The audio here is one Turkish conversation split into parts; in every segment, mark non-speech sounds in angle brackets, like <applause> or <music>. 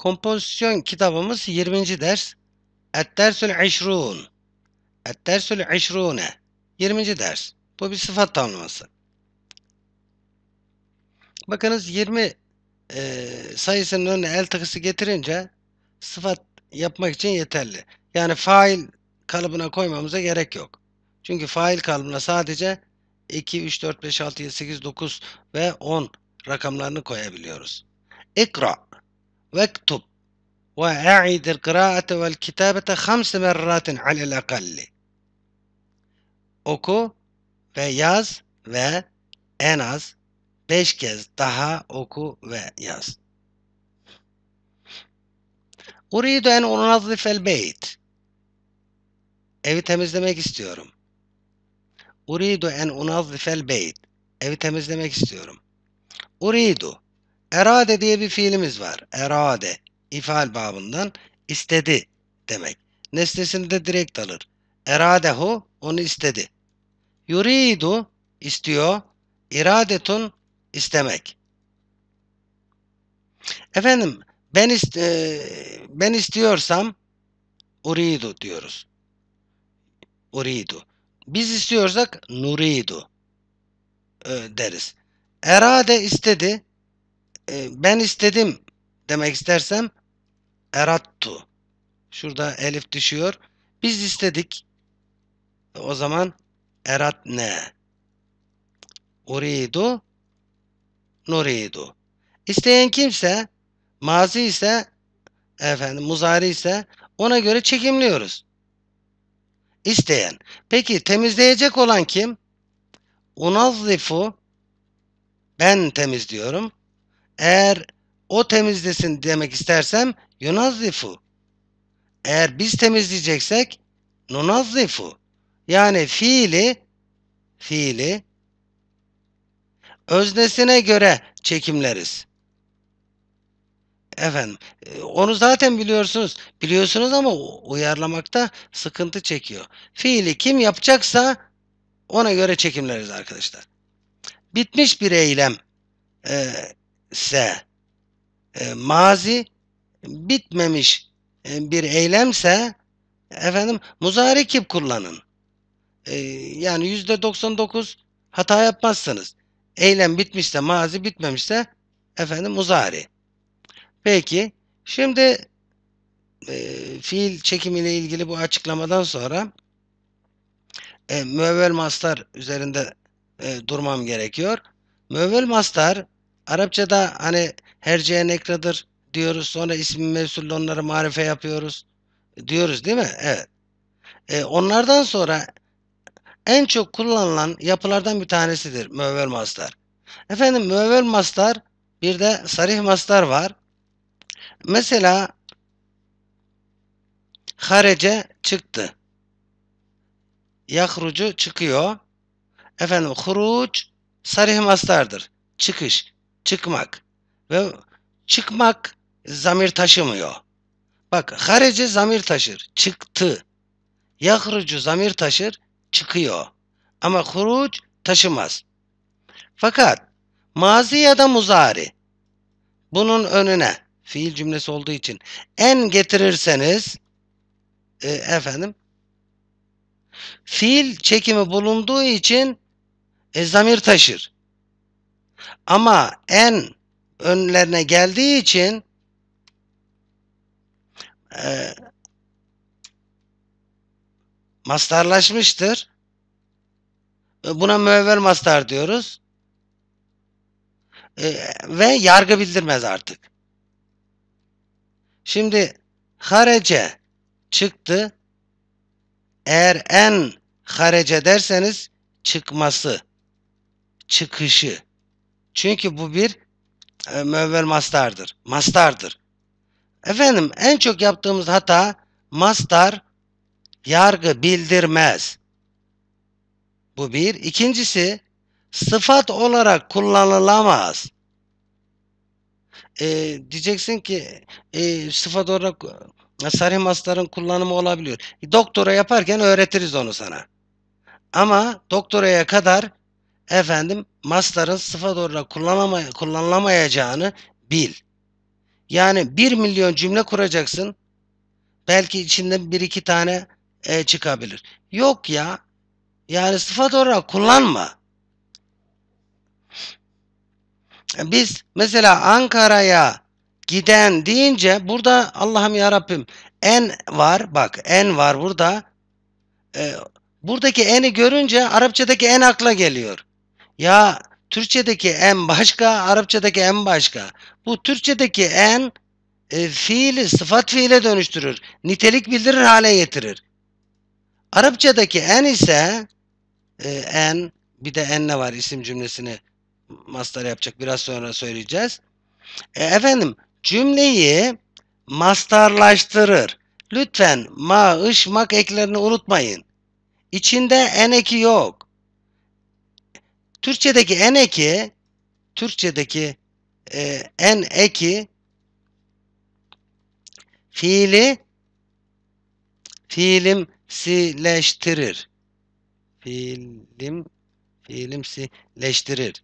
Kompozisyon kitabımız 20. ders. Ettersül işrûn. Ettersül işrûne. 20. ders. Bu bir sıfat tanıması. Bakınız 20 e, sayısının önüne el takısı getirince sıfat yapmak için yeterli. Yani fail kalıbına koymamıza gerek yok. Çünkü fail kalıbına sadece 2, 3, 4, 5, 6, 7, 8, 9 ve 10 rakamlarını koyabiliyoruz. İkra واكتب وأعد القراءة والكتابة خمس مرات على الأقل oku ve yaz ve en az beş kez daha oku ve yaz. Uridu en unazif el beyt. Evi temizlemek istiyorum. Uridu en unazif el beyt. Evi temizlemek istiyorum. Uridu Erade diye bir fiilimiz var. Erade ifal babından istedi demek. Nesnesini de direkt alır. Eradehu onu istedi. Yuridu istiyor. İradetun istemek. Efendim ben ist e, ben istiyorsam uridu diyoruz. Uridu. Biz istiyorsak nuridu e, deriz. Erade istedi. E, ben istedim demek istersem erattu. Şurada elif düşüyor. Biz istedik. O zaman erat ne? Uridu nuridu. İsteyen kimse mazi ise efendim muzari ise ona göre çekimliyoruz. İsteyen. Peki temizleyecek olan kim? Unazzifu ben temizliyorum. Eğer o temizlesin demek istersem yunazifu. Eğer biz temizleyeceksek nunazifu. Yani fiili fiili öznesine göre çekimleriz. Efendim, e, onu zaten biliyorsunuz. Biliyorsunuz ama uyarlamakta sıkıntı çekiyor. Fiili kim yapacaksa ona göre çekimleriz arkadaşlar. Bitmiş bir eylem. Ee, ise e, mazi bitmemiş e, bir eylemse efendim muzari kullanın. E, yani yüzde 99 hata yapmazsınız. Eylem bitmişse mazi bitmemişse efendim muzari. Peki şimdi e, fiil çekimiyle ilgili bu açıklamadan sonra e, müevvel mastar üzerinde e, durmam gerekiyor. Müevvel mastar Arapçada hani her herceyen ekradır diyoruz. Sonra ismi mevsulle onları marife yapıyoruz. Diyoruz değil mi? Evet. E, onlardan sonra en çok kullanılan yapılardan bir tanesidir müevvel mastar. Efendim müevvel mastar bir de sarih mastar var. Mesela harece çıktı. Yahrucu çıkıyor. Efendim huruç sarih mastardır. Çıkış çıkmak. Ve çıkmak zamir taşımıyor. Bak harici zamir taşır. Çıktı. Yahrucu zamir taşır. Çıkıyor. Ama huruc taşımaz. Fakat mazi ya da muzari bunun önüne fiil cümlesi olduğu için en getirirseniz e, efendim fiil çekimi bulunduğu için e, zamir taşır. Ama en önlerine geldiği için e, mastarlaşmıştır. Buna müevvel mastar diyoruz. E, ve yargı bildirmez artık. Şimdi harece çıktı. Eğer en harece derseniz çıkması, çıkışı. Çünkü bu bir e, müevvel mastardır. Mastardır. Efendim en çok yaptığımız hata mastar yargı bildirmez. Bu bir. İkincisi sıfat olarak kullanılamaz. Ee, diyeceksin ki e, sıfat olarak e, sarih mastarın kullanımı olabiliyor. E, doktora yaparken öğretiriz onu sana. Ama doktoraya kadar efendim mastarın sıfat olarak kullanamay kullanılamayacağını bil. Yani 1 milyon cümle kuracaksın. Belki içinde bir iki tane e, çıkabilir. Yok ya. Yani sıfat olarak kullanma. Biz mesela Ankara'ya giden deyince burada Allah'ım ya Rabbim en var bak en var burada. E, buradaki eni görünce Arapçadaki en akla geliyor. Ya Türkçedeki en başka, Arapçadaki en başka. Bu Türkçedeki en e, fiili sıfat fiile dönüştürür. Nitelik bildirir hale getirir. Arapçadaki en ise e, en bir de en ne var isim cümlesini mastar yapacak biraz sonra söyleyeceğiz. E, efendim cümleyi mastarlaştırır. Lütfen ma, ış, mak eklerini unutmayın. İçinde en eki yok. Türkçedeki en eki Türkçedeki e, en eki fiili fiilimsileştirir. Fiilim fiilimsileştirir.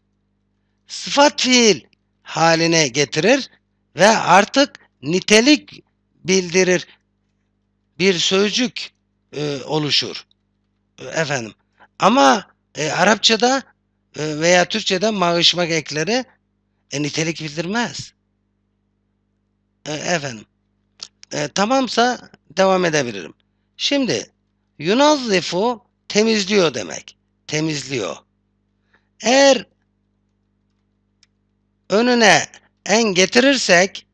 Sıfat fiil haline getirir ve artık nitelik bildirir bir sözcük e, oluşur. E, efendim. Ama e, Arapçada ee, veya Türkçe'de mağışmak ekleri e, nitelik bildirmez. E, efendim. E, tamamsa devam edebilirim. Şimdi yunazzifu temizliyor demek. Temizliyor. Eğer önüne en getirirsek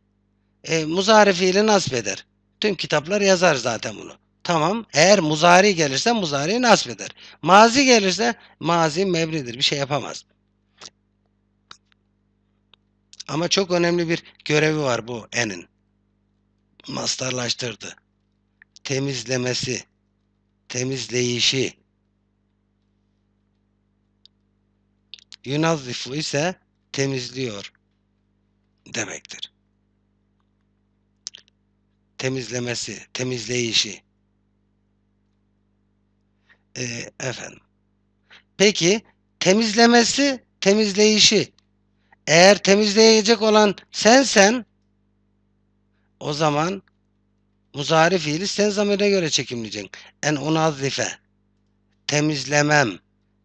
e, muzari nasip eder. Tüm kitaplar yazar zaten bunu. Tamam. Eğer muzari gelirse muzari nasbeder. Mazi gelirse mazi mevridir, Bir şey yapamaz. Ama çok önemli bir görevi var bu enin. Mastarlaştırdı. Temizlemesi, temizleyişi. Yunazifu ise temizliyor demektir. Temizlemesi, temizleyişi e, efendim. Peki temizlemesi, temizleyişi. Eğer temizleyecek olan sensen o zaman muzari fiili sen zamire göre çekimleyeceksin. En unazife. Temizlemem.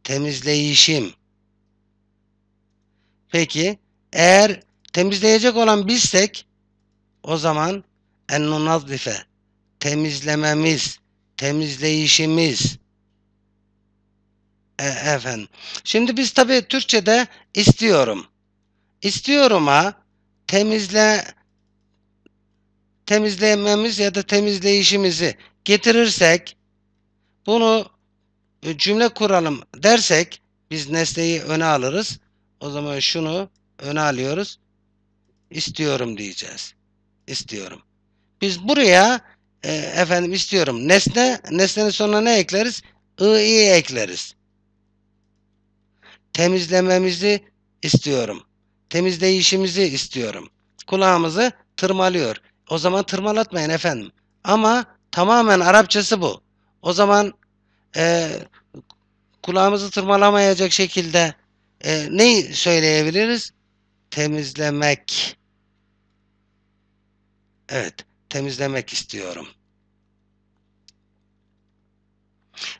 Temizleyişim. Peki eğer temizleyecek olan bizsek o zaman en nunazife temizlememiz, temizleyişimiz e, efendim. Şimdi biz tabii Türkçe'de istiyorum. İstiyorum'a temizle temizlememiz ya da temizleyişimizi getirirsek bunu e, cümle kuralım dersek biz nesneyi öne alırız. O zaman şunu öne alıyoruz. İstiyorum diyeceğiz. İstiyorum. Biz buraya e, efendim istiyorum. Nesne, nesnenin sonuna ne ekleriz? I, i ekleriz temizlememizi istiyorum. Temizleyişimizi istiyorum. Kulağımızı tırmalıyor. O zaman tırmalatmayın efendim. Ama tamamen Arapçası bu. O zaman e, kulağımızı tırmalamayacak şekilde e, neyi söyleyebiliriz? Temizlemek. Evet, temizlemek istiyorum.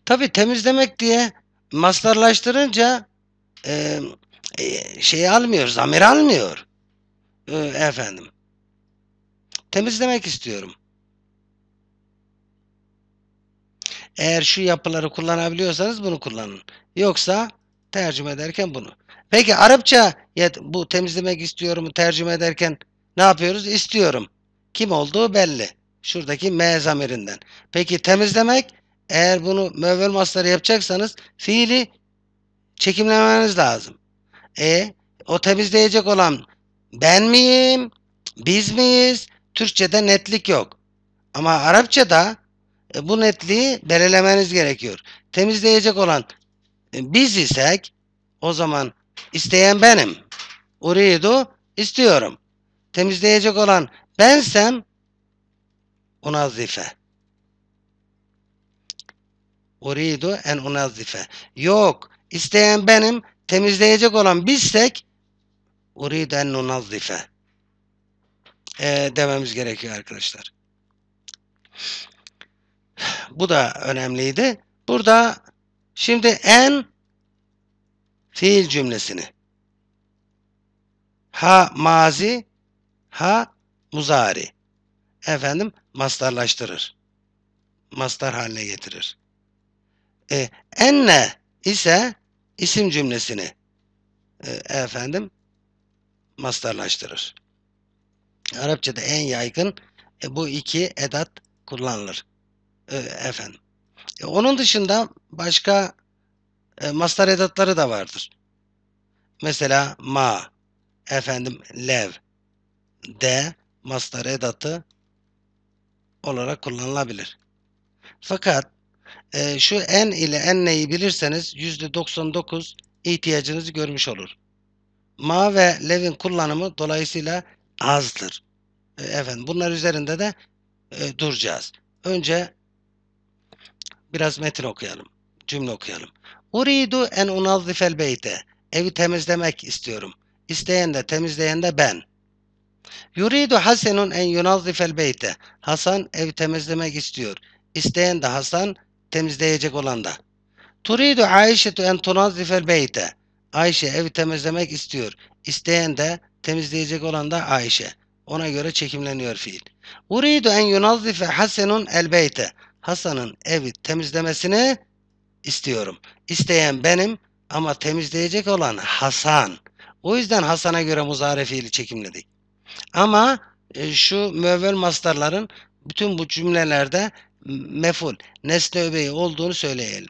Tabi temizlemek diye maslarlaştırınca e, şey almıyor, zamir almıyor. E, efendim. Temizlemek istiyorum. Eğer şu yapıları kullanabiliyorsanız bunu kullanın. Yoksa tercüme ederken bunu. Peki Arapça bu temizlemek istiyorum tercüme ederken ne yapıyoruz? İstiyorum. Kim olduğu belli. Şuradaki me zamirinden. Peki temizlemek eğer bunu mevvel masları yapacaksanız fiili çekimlemeniz lazım. E o temizleyecek olan ben miyim? Biz miyiz? Türkçe'de netlik yok. Ama Arapça'da e, bu netliği belirlemeniz gerekiyor. Temizleyecek olan e, biz isek o zaman isteyen benim. Uridu istiyorum. Temizleyecek olan bensem unazife. Uridu en unazife. Yok. İsteyen benim, temizleyecek olan bizsek uriden nunazzife e, ee, dememiz gerekiyor arkadaşlar. Bu da önemliydi. Burada şimdi en fiil cümlesini ha mazi ha muzari efendim mastarlaştırır. Mastar haline getirir. E, enne ise isim cümlesini e, efendim masdarlaştırır. Arapçada en yaygın e, bu iki edat kullanılır. E, efendim. E, onun dışında başka e, mastar edatları da vardır. Mesela ma, efendim lev, de mastar edatı olarak kullanılabilir. Fakat e, şu n ile enneyi bilirseniz %99 ihtiyacınızı görmüş olur. Ma ve levin kullanımı dolayısıyla azdır. E, efendim bunlar üzerinde de e, duracağız. Önce biraz metin okuyalım. Cümle okuyalım. Uridu en unazzifel beyte. Evi temizlemek istiyorum. İsteyen de temizleyen de ben. Yuridu Hasanun en yunazzifel beyte. Hasan evi temizlemek istiyor. İsteyen de Hasan temizleyecek olan da. Turidu Ayşetu en tunazifel beyte. Ayşe evi temizlemek istiyor. İsteyen de temizleyecek olan da Ayşe. Ona göre çekimleniyor fiil. Uridu en yunazife Hasan'un el beyte. Hasan'ın evi temizlemesini istiyorum. İsteyen benim ama temizleyecek olan Hasan. O yüzden Hasan'a göre muzare fiili çekimledik. Ama e, şu müevvel mastarların bütün bu cümlelerde meful nesne öbeği olduğunu söyleyelim.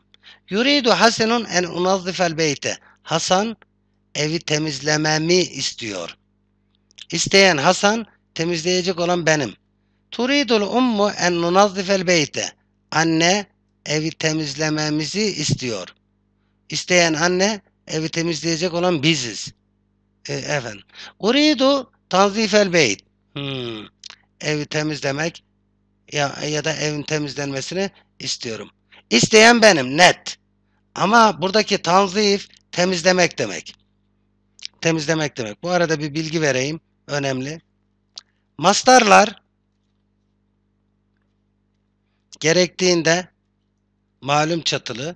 Yuridu Hasan'ın en unazzifel beyte. Hasan evi temizlememi istiyor. İsteyen Hasan temizleyecek olan benim. Turidul ummu en nunazzifel beyte. Anne evi temizlememizi istiyor. İsteyen anne evi temizleyecek olan biziz. E, efendim. Uridu tanzifel beyt. Hmm. Evi temizlemek ya, ya da evin temizlenmesini istiyorum. İsteyen benim net. Ama buradaki tanzif temizlemek demek. Temizlemek demek. Bu arada bir bilgi vereyim. Önemli. Mastarlar gerektiğinde malum çatılı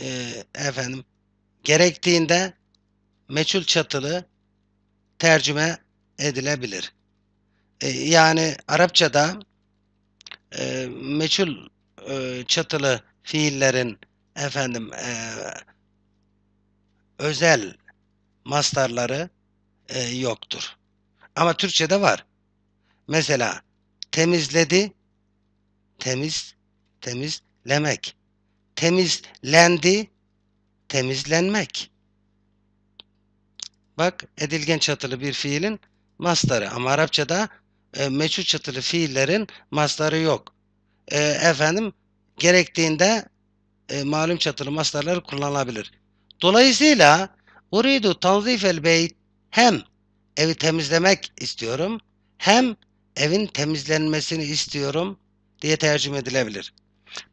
e, efendim gerektiğinde meçhul çatılı tercüme edilebilir. E, yani Arapçada e, meçhul e, çatılı fiillerin efendim e, özel mastarları e, yoktur. Ama Türkçe'de var. Mesela temizledi, temiz, temizlemek. Temizlendi, temizlenmek. Bak edilgen çatılı bir fiilin mastarı ama Arapçada e, meçhul çıtırı fiillerin masları yok. E, efendim gerektiğinde e, malum çatılı maslarlar kullanılabilir. Dolayısıyla uridu el beyt hem evi temizlemek istiyorum hem evin temizlenmesini istiyorum diye tercüme edilebilir.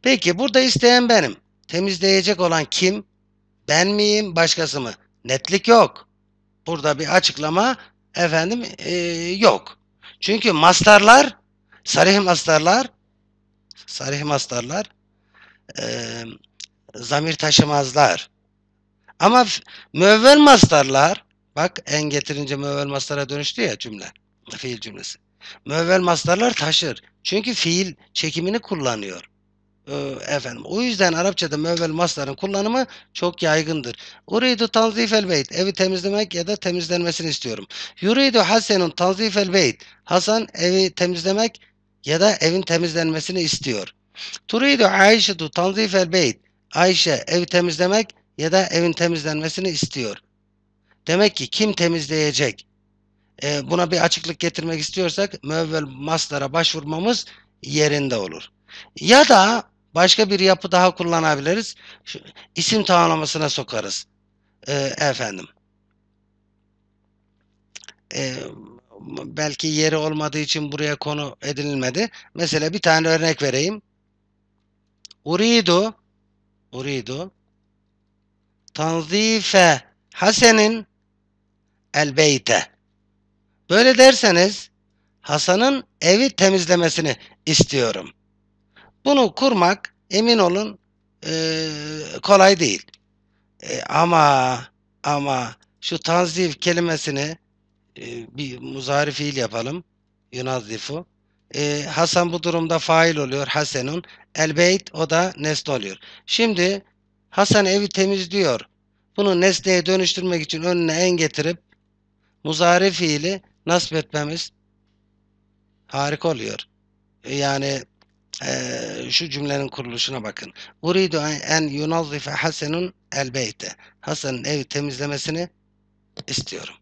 Peki burada isteyen benim. Temizleyecek olan kim? Ben miyim? Başkası mı? Netlik yok. Burada bir açıklama efendim e, yok. Çünkü mastarlar, sarih mastarlar, sarih mastarlar e, zamir taşımazlar. Ama müevvel mastarlar, bak en getirince müevvel mastara dönüştü ya cümle, fiil cümlesi. Müevvel mastarlar taşır. Çünkü fiil çekimini kullanıyor. Ee, efendim. O yüzden Arapçada mevvel masların kullanımı çok yaygındır. Uridu tanzifel beyt. Evi temizlemek ya da temizlenmesini istiyorum. Yuridu Hasan'ın tanzifel beyt. Hasan evi temizlemek ya da evin temizlenmesini istiyor. Turidu Ayşe'du tanzifel beyt. Ayşe evi temizlemek ya da evin temizlenmesini istiyor. Demek ki kim temizleyecek? E, buna bir açıklık getirmek istiyorsak mevvel maslara başvurmamız yerinde olur. Ya da Başka bir yapı daha kullanabiliriz. Şu, isim tanımlamasına sokarız. Ee, efendim. Ee, belki yeri olmadığı için buraya konu edinilmedi. Mesela bir tane örnek vereyim. Uridu Uridu Tanzife Hasen'in el beyte. Böyle derseniz Hasan'ın evi temizlemesini istiyorum. Bunu kurmak emin olun e, kolay değil. E, ama ama şu tanzif kelimesini e, bir muzari fiil yapalım. Yunazifu. E, Hasan bu durumda fail oluyor. Hasenun. Elbeyt o da nesne oluyor. Şimdi Hasan evi temizliyor. Bunu nesneye dönüştürmek için önüne en getirip muzari fiili nasip etmemiz harika oluyor. E, yani ee, şu cümlenin kuruluşuna bakın. Uridu en yunazzife Hasan'ın elbeyte. Hasan'ın evi temizlemesini istiyorum.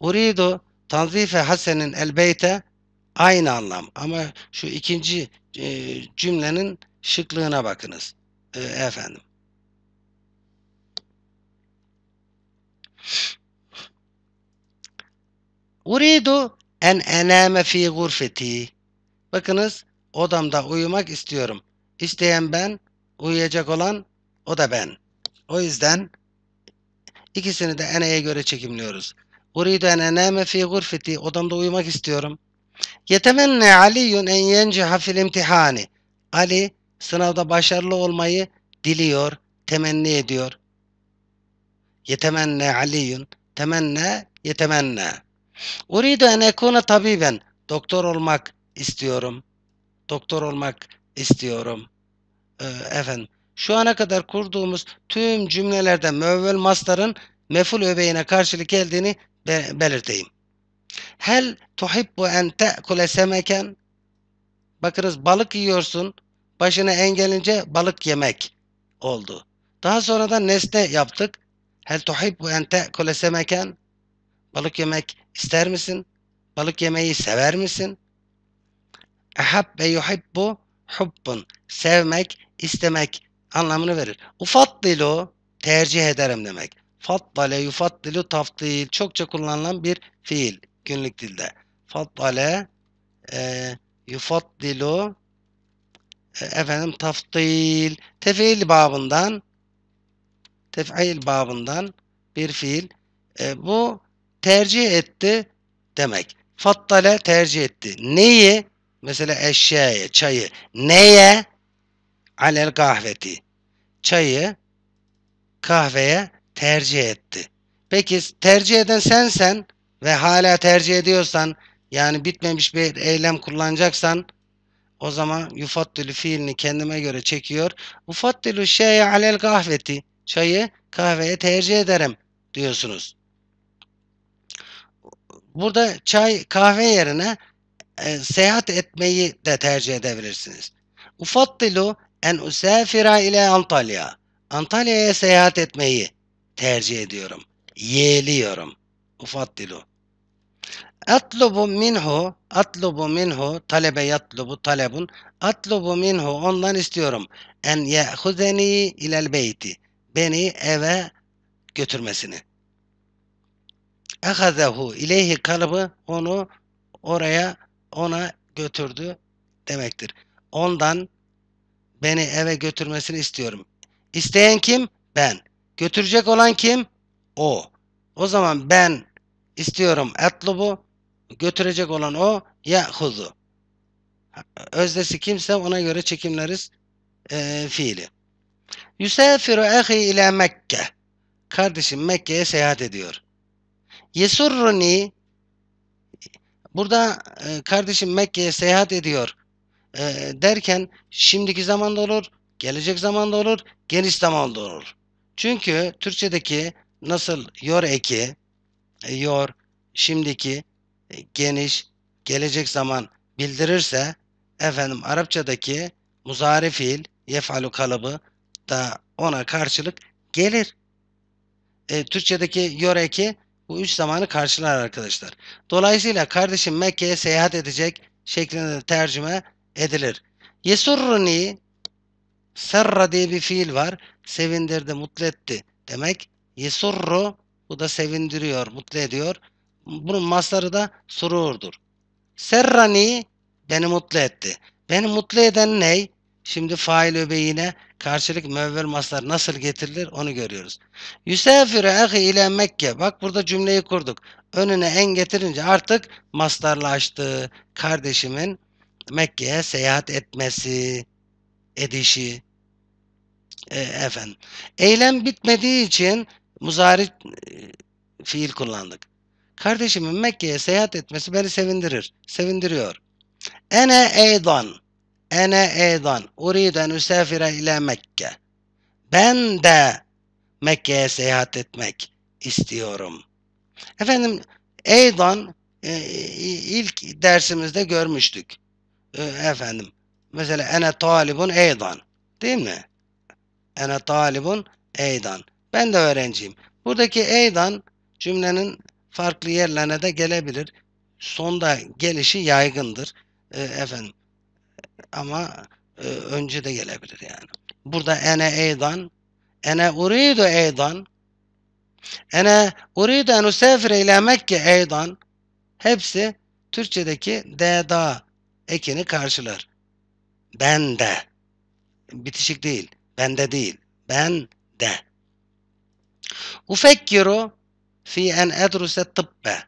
Uridu tanzife Hasan'ın elbeyte aynı anlam ama şu ikinci e, cümlenin şıklığına bakınız. E, efendim. Uridu en ename fi gurfeti Bakınız odamda uyumak istiyorum. İsteyen ben, uyuyacak olan o da ben. O yüzden ikisini de eneye göre çekimliyoruz. Uridu en ename fi gurfeti. Odamda uyumak istiyorum. Yetemenne aliyun en yenciha fil imtihani. Ali sınavda başarılı olmayı diliyor, temenni ediyor. Yetemenne aliyun. Temenne, yetemenne. Uridu en ekune tabiben. Doktor olmak, istiyorum. Doktor olmak istiyorum. E, efendim şu ana kadar kurduğumuz tüm cümlelerde mevvel mastarın meful öbeğine karşılık geldiğini be belirteyim. Hel tuhibbu en te'kule semeken Bakınız balık yiyorsun başına engelince balık yemek oldu. Daha sonra da nesne yaptık. Hel tuhibbu en te'kule semeken Balık yemek ister misin? Balık yemeyi sever misin? Ehabbe yuhibbu hubbun. Sevmek, istemek anlamını verir. Ufaddilu tercih ederim demek. Faddale yufaddilu taftil Çokça kullanılan bir fiil günlük dilde. Faddale e, yufaddilu e, efendim taftil tefiil babından tefiil babından bir fiil. E, bu tercih etti demek. Faddale tercih etti. Neyi? Mesela eşyaya, çayı. Neye? Alel kahveti. Çayı kahveye tercih etti. Peki tercih eden sensen ve hala tercih ediyorsan yani bitmemiş bir eylem kullanacaksan o zaman yufaddülü fiilini kendime göre çekiyor. Ufaddülü şeye alel kahveti. Çayı kahveye tercih ederim diyorsunuz. Burada çay kahve yerine e, seyahat etmeyi de tercih edebilirsiniz. Ufattilu en usafira ile Antalya. Antalya'ya seyahat etmeyi tercih ediyorum. Yeğliyorum. Ufattilu. Atlubu minhu, atlubu minhu, talebe yatlubu talebun, atlubu minhu, ondan istiyorum. En yehuzeni ilel beyti, beni eve götürmesini. Ehazehu ileyhi kalıbı onu oraya ona götürdü demektir. Ondan beni eve götürmesini istiyorum. İsteyen kim? Ben. Götürecek olan kim? O. O zaman ben istiyorum etlubu götürecek olan o ya huzu. Özdesi kimse ona göre çekimleriz e, fiili. Yusefiru ahi ile Mekke. Kardeşim Mekke'ye seyahat ediyor. Yesurruni Burada e, kardeşim Mekke'ye seyahat ediyor e, derken şimdiki zamanda olur, gelecek zamanda olur, geniş zamanda olur. Çünkü Türkçedeki nasıl yor eki, e, yor, şimdiki, e, geniş, gelecek zaman bildirirse efendim Arapçadaki muzari fiil, yefalu kalıbı da ona karşılık gelir. E, Türkçedeki yor eki bu üç zamanı karşılar arkadaşlar. Dolayısıyla kardeşim Mekke'ye seyahat edecek şeklinde tercüme edilir. Yesurruni serra diye bir fiil var. Sevindirdi, mutlu etti. Demek yesurru bu da sevindiriyor, mutlu ediyor. Bunun masları da sururdur. Serrani beni mutlu etti. Beni mutlu eden ney? Şimdi fail öbeğine karşılık müevvel maslar nasıl getirilir onu görüyoruz. Yüsefire ahi ile Mekke. Bak burada cümleyi kurduk. Önüne en getirince artık maslarlaştı. Kardeşimin Mekke'ye seyahat etmesi, edişi. E, efendim. Eylem bitmediği için muzari e, fiil kullandık. Kardeşimin Mekke'ye seyahat etmesi beni sevindirir. Sevindiriyor. Ene eydan. Ene eydan uriden üsefire ile Mekke. Ben de Mekke'ye seyahat etmek istiyorum. Efendim eydan e, e, ilk dersimizde görmüştük. E, efendim mesela ene talibun eydan değil mi? Ene talibun eydan. Ben de öğrenciyim. Buradaki eydan cümlenin farklı yerlerine de gelebilir. Sonda gelişi yaygındır. efendim ama e, önce de gelebilir yani. Burada ene eydan ene uridu eydan ene uridu en usafire ile Mekke eydan hepsi Türkçedeki de da ekini karşılar. Ben de bitişik değil. Ben de değil. Ben de. Ufekkiru fi en edruse tıbbe.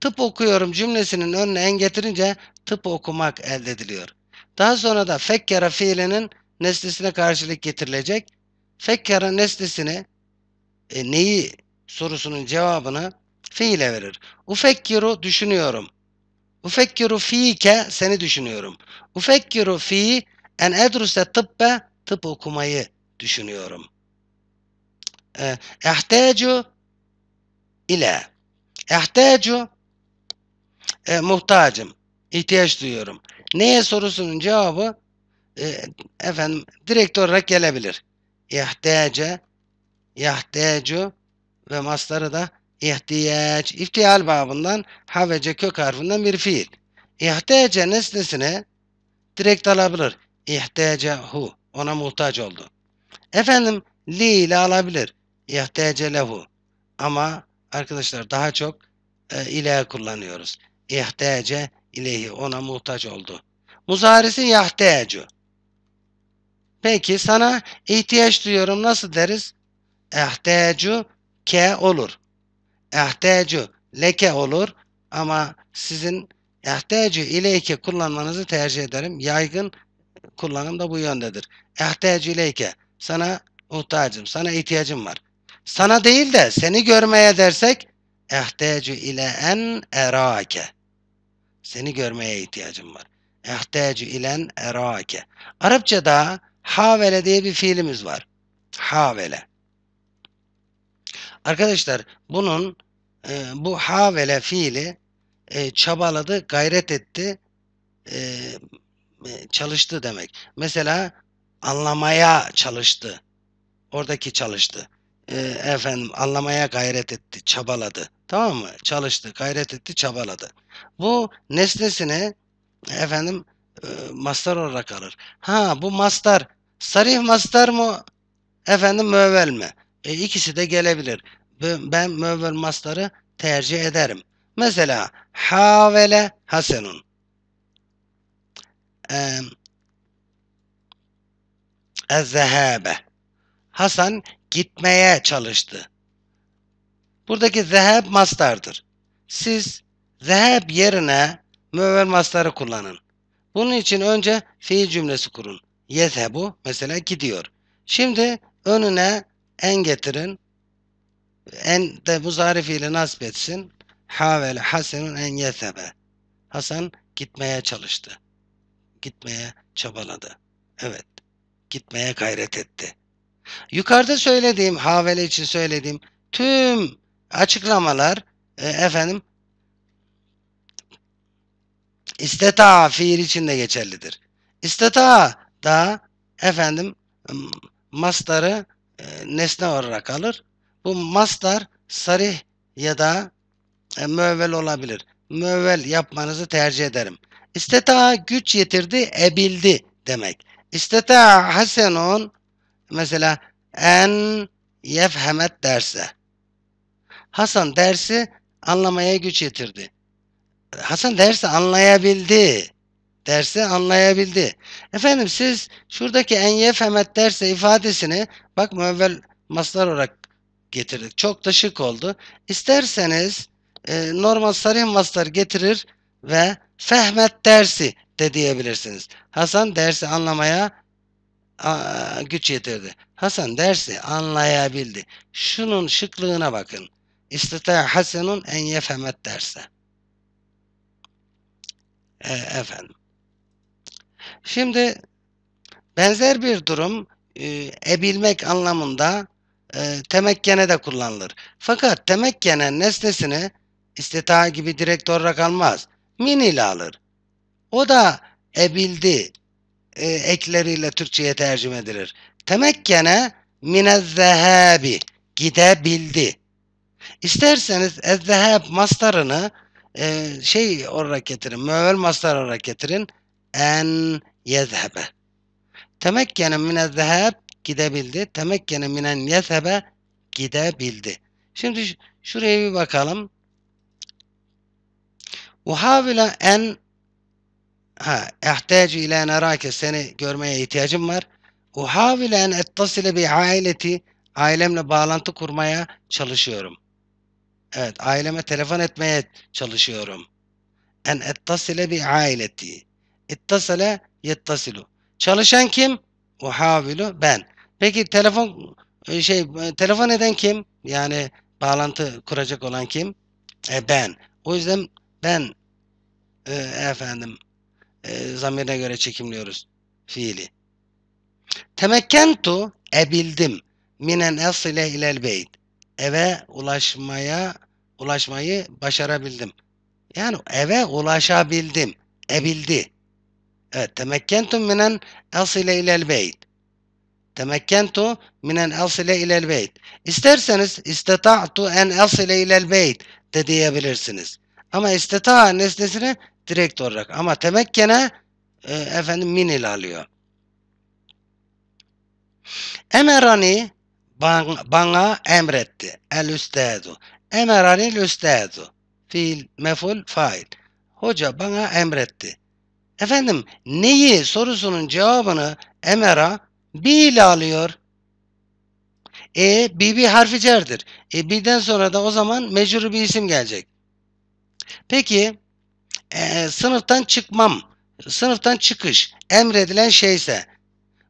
Tıp okuyorum cümlesinin önüne en getirince tıp okumak elde ediliyor. Daha sonra da fekkara fiilinin nesnesine karşılık getirilecek. Fekkara nesnesini e, neyi sorusunun cevabını fiile verir. Ufekkiru düşünüyorum. Ufekkiru fiike seni düşünüyorum. Ufekkiru fi en edruse tıbbe tıp okumayı düşünüyorum. E, Ehtecu ile Ehtecu e, muhtacım, ihtiyaç duyuyorum. Neye sorusunun cevabı e, efendim direkt olarak gelebilir. İhtiyacı, ihtiyacı ve masları da ihtiyaç, iftihal babından havece kök harfinden bir fiil. İhtiyaca nesnesini direkt alabilir. İhtiyacahu, ona muhtaç oldu. Efendim li ile alabilir. İhtiyace lehu. Ama arkadaşlar daha çok e, ile kullanıyoruz. İhtiyace İlehi ona muhtaç oldu. Muzarisi yahtecu. Peki sana ihtiyaç duyuyorum nasıl deriz? Ehtecu ke olur. Ehtecu leke olur. Ama sizin ehtecu ileyke kullanmanızı tercih ederim. Yaygın kullanım da bu yöndedir. Ehtecu ileyke. Sana muhtacım, sana ihtiyacım var. Sana değil de seni görmeye dersek ehtecu ile en erake. Seni görmeye ihtiyacım var. Ehtecü ilen erake. Arapçada havele diye bir fiilimiz var. Havele. Arkadaşlar bunun e, bu havele fiili e, çabaladı, gayret etti, e, e çalıştı demek. Mesela anlamaya çalıştı. Oradaki çalıştı. E, efendim anlamaya gayret etti, çabaladı. Tamam mı? Çalıştı, gayret etti, çabaladı. Bu nesnesine efendim e, mastar olarak alır. Ha bu mastar sarih mastar mı? Efendim Mövel mi? E, ikisi de gelebilir. Ben mövel mastarı tercih ederim. Mesela havele hasenun. Ezzehabe. Hasan gitmeye çalıştı. Buradaki zeheb mastardır. Siz zeheb yerine müevvel mastarı kullanın. Bunun için önce fiil cümlesi kurun. Yezhebu mesela gidiyor. Şimdi önüne en getirin. En de muzari fiili nasip etsin. Havel Hasan'ın en yezhebe. Hasan gitmeye çalıştı. Gitmeye çabaladı. Evet. Gitmeye gayret etti. Yukarıda söylediğim, havele için söylediğim tüm açıklamalar e, efendim isteta fiil içinde geçerlidir. İsteta da efendim mastarı e, nesne olarak alır. Bu mastar sarih ya da e, müevvel olabilir. Müevvel yapmanızı tercih ederim. İsteta güç yetirdi, ebildi demek. İsteta hasenun mesela en yefhemet derse Hasan dersi anlamaya güç yetirdi. Hasan dersi anlayabildi. Dersi anlayabildi. Efendim siz şuradaki enye femet derse ifadesini bak müevvel maslar olarak getirdik. Çok da şık oldu. İsterseniz e, normal sarih maslar getirir ve fehmet dersi de diyebilirsiniz. Hasan dersi anlamaya a, güç yetirdi. Hasan dersi anlayabildi. Şunun şıklığına bakın. İstita hasenun en yefemet derse. E, efendim. Şimdi benzer bir durum e, ebilmek anlamında e, temekkene de kullanılır. Fakat temekkene nesnesini istita gibi direkt olarak almaz. Min ile alır. O da ebildi e, ekleriyle Türkçe'ye tercüme edilir. Temekkene minezzehebi gidebildi. İsterseniz ezzeheb mastarını e, şey olarak getirin. Müvel mastar olarak getirin. En yezhebe. Temekkene mine zeheb gidebildi. Temekkene minen yezhebe gidebildi. Şimdi şuraya bir bakalım. Uhavile en ha ihtiyacı ile nerake seni görmeye ihtiyacım var. Uhavile en ettasile bi aileti ailemle bağlantı kurmaya çalışıyorum. Evet, aileme telefon etmeye çalışıyorum. En ettasile bi aileti. İttasile, yettasilu. Çalışan kim? Uhavilu ben. Peki telefon e, şey e, telefon eden kim? Yani bağlantı kuracak olan kim? E, ben. O yüzden ben e, efendim e, zamirine göre çekimliyoruz fiili. Temekkentu ebildim minen esile ilel beyt eve ulaşmaya ulaşmayı başarabildim. Yani eve ulaşabildim. Ebildi. Evet. Temekkentum minen asile ilel beyt. Temekkentu minen asile ilel beyt. İsterseniz istata'tu en asile ilel beyt de diyebilirsiniz. Ama istita'a nesnesini direkt olarak. Ama temekkene e, efendim min ile alıyor. Emerani bana emretti. El üstadu. el üstadu. Fiil, meful, fail. Hoca bana emretti. Efendim neyi sorusunun cevabını emera bi ile alıyor. E bibi harfi cerdir. E birden sonra da o zaman mecburi bir isim gelecek. Peki e, sınıftan çıkmam, sınıftan çıkış emredilen şeyse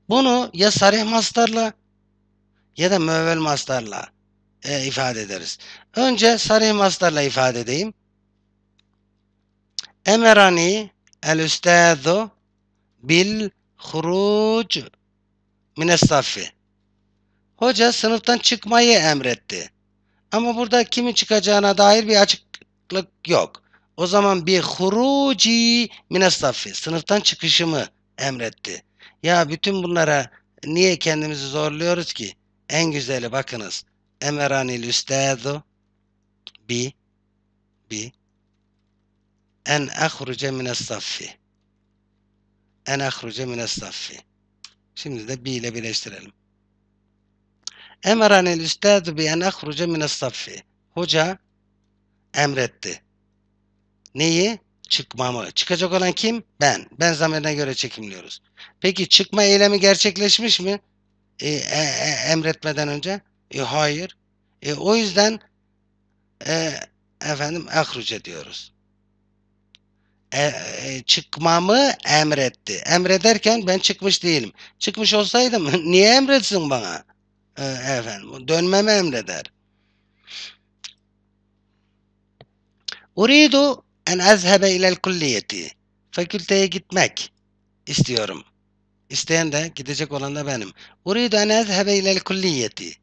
bunu ya sarih mastarla ya da mövel maslarla e, ifade ederiz. Önce sarih maslarla ifade edeyim. Emrani el üstadu bil huruc minestafi. Hoca sınıftan çıkmayı emretti. Ama burada kimin çıkacağına dair bir açıklık yok. O zaman bir huruci minestafi. Sınıftan çıkışımı emretti. Ya bütün bunlara niye kendimizi zorluyoruz ki? En güzeli bakınız. Emeranil üstadu bi bi en ahruce mines saffi en ahruce mines saffi şimdi de bi ile birleştirelim emeranil üstadu bi en ahruce mines saffi hoca emretti neyi? çıkmamı. Çıkacak olan kim? Ben. Ben zamirine göre çekimliyoruz. Peki çıkma eylemi gerçekleşmiş mi? E, e, e, emretmeden önce? E, hayır. E, o yüzden e, efendim ehruce diyoruz. E, e, çıkmamı emretti. Emrederken ben çıkmış değilim. Çıkmış olsaydım <laughs> niye emretsin bana? E, efendim dönmemi emreder. Uridu en azhebe ilel kulliyeti. Fakülteye gitmek istiyorum. İsteyen de gidecek olan da benim. Uridu en ezhebe ilel kulliyeti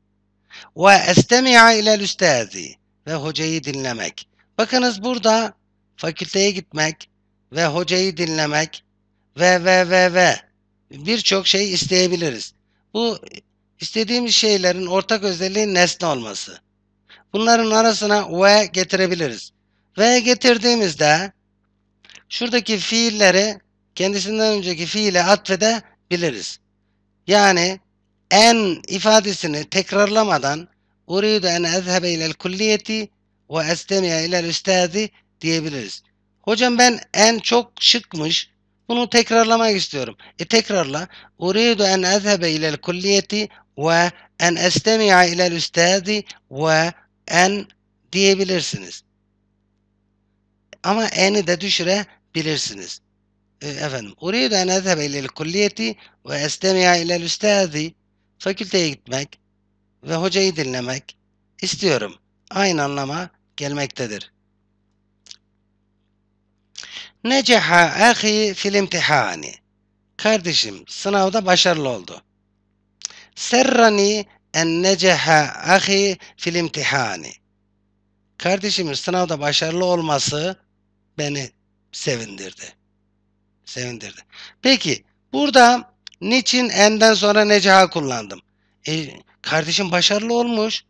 ve estemi'a ilel üstazi ve hocayı dinlemek. Bakınız burada fakülteye gitmek ve hocayı dinlemek ve ve ve ve birçok şey isteyebiliriz. Bu istediğimiz şeylerin ortak özelliği nesne olması. Bunların arasına ve getirebiliriz. Ve getirdiğimizde şuradaki fiilleri kendisinden önceki fiile atfede biliriz. Yani en ifadesini tekrarlamadan uridu en ezhebe ilel kulliyeti ve estemiye ilel üstazi diyebiliriz. Hocam ben en çok şıkmış. Bunu tekrarlamak istiyorum. E tekrarla. Uridu en ezhebe ilel kulliyeti ve en estemi'a ilel üstazi ve en diyebilirsiniz. Ama eni de düşürebilirsiniz. E, efendim, أريد أن أذهب إلى الكلية وأستمع إلى الأستاذ. Fakülteye gitmek ve hocayı dinlemek istiyorum. Aynı anlama gelmektedir. Neceha ahi fil imtihani. Kardeşim sınavda başarılı oldu. Serrani en neceha ahi fil imtihani. Kardeşimin sınavda başarılı olması beni sevindirdi sevindirdi. Peki burada niçin enden sonra neca kullandım? E, kardeşim başarılı olmuş.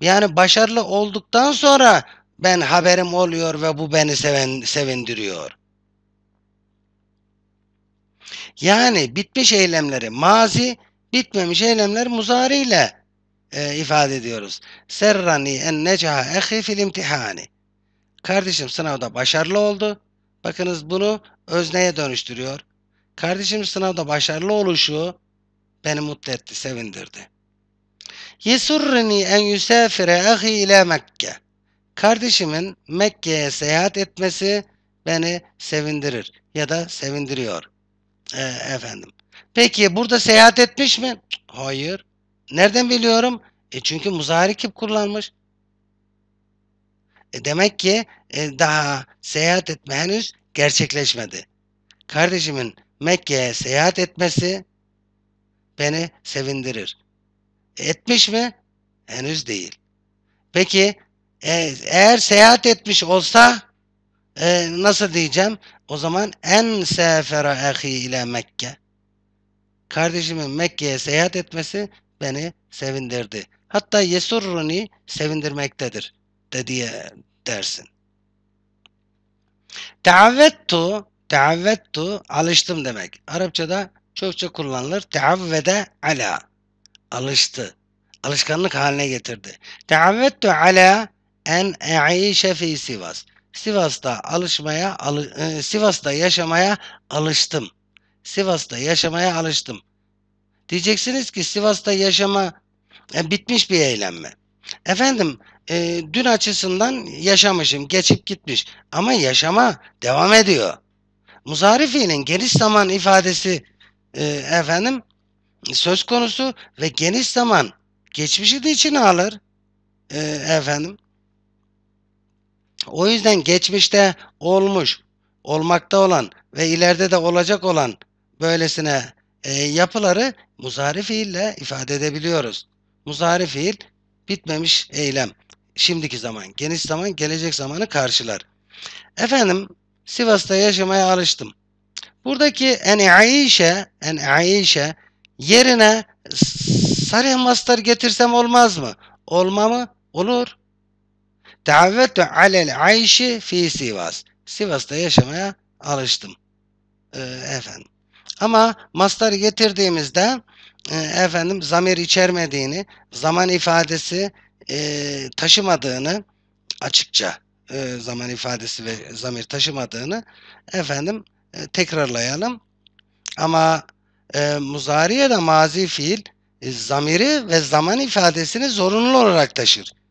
Yani başarılı olduktan sonra ben haberim oluyor ve bu beni seven, sevindiriyor. Yani bitmiş eylemleri mazi, bitmemiş eylemler muzari ile e, ifade ediyoruz. Serrani en necaha ehi fil imtihani. Kardeşim sınavda başarılı oldu. Bakınız bunu özneye dönüştürüyor. Kardeşim sınavda başarılı oluşu beni mutlu etti, sevindirdi. Yesurreni en yusafire ahi ile Mekke. Kardeşimin Mekke'ye seyahat etmesi beni sevindirir ya da sevindiriyor. Ee, efendim. Peki burada seyahat etmiş mi? Hayır. Nereden biliyorum? E çünkü muzari kullanmış. E demek ki e, daha seyahat etme henüz gerçekleşmedi. Kardeşimin Mekke'ye seyahat etmesi beni sevindirir. Etmiş mi? Henüz değil. Peki e, eğer seyahat etmiş olsa e, nasıl diyeceğim? O zaman en sefera ahi ile Mekke. Kardeşimin Mekke'ye seyahat etmesi beni sevindirdi. Hatta yesurruni sevindirmektedir de diye dersin. Teavvettu, teavvettu alıştım demek. Arapçada çokça kullanılır. Teavvede ala. Alıştı. Alışkanlık haline getirdi. Teavvettu ala en e'işe fi Sivas. Sivas'ta alışmaya, alı, e, Sivas'ta yaşamaya alıştım. Sivas'ta yaşamaya alıştım. Diyeceksiniz ki Sivas'ta yaşama e, bitmiş bir eylem mi? Efendim e, dün açısından yaşamışım, geçip gitmiş. Ama yaşama devam ediyor. Muzarifi'nin geniş zaman ifadesi e, efendim söz konusu ve geniş zaman geçmişi de içine alır. E, efendim. O yüzden geçmişte olmuş, olmakta olan ve ileride de olacak olan böylesine e, yapıları muzari fiille ifade edebiliyoruz. Muzari fiil bitmemiş eylem şimdiki zaman, geniş zaman gelecek zamanı karşılar. Efendim Sivas'ta yaşamaya alıştım. Buradaki en aişe, en aişe yerine sarı mastar getirsem olmaz mı? Olma mı? Olur. Teavvettu alel aişi fi Sivas. Sivas'ta yaşamaya alıştım. Ee, efendim. Ama mastar getirdiğimizde e, efendim zamir içermediğini, zaman ifadesi e, taşımadığını açıkça e, zaman ifadesi ve zamir taşımadığını efendim e, tekrarlayalım. Ama e, muzariye de mazi fiil e, zamiri ve zaman ifadesini zorunlu olarak taşır.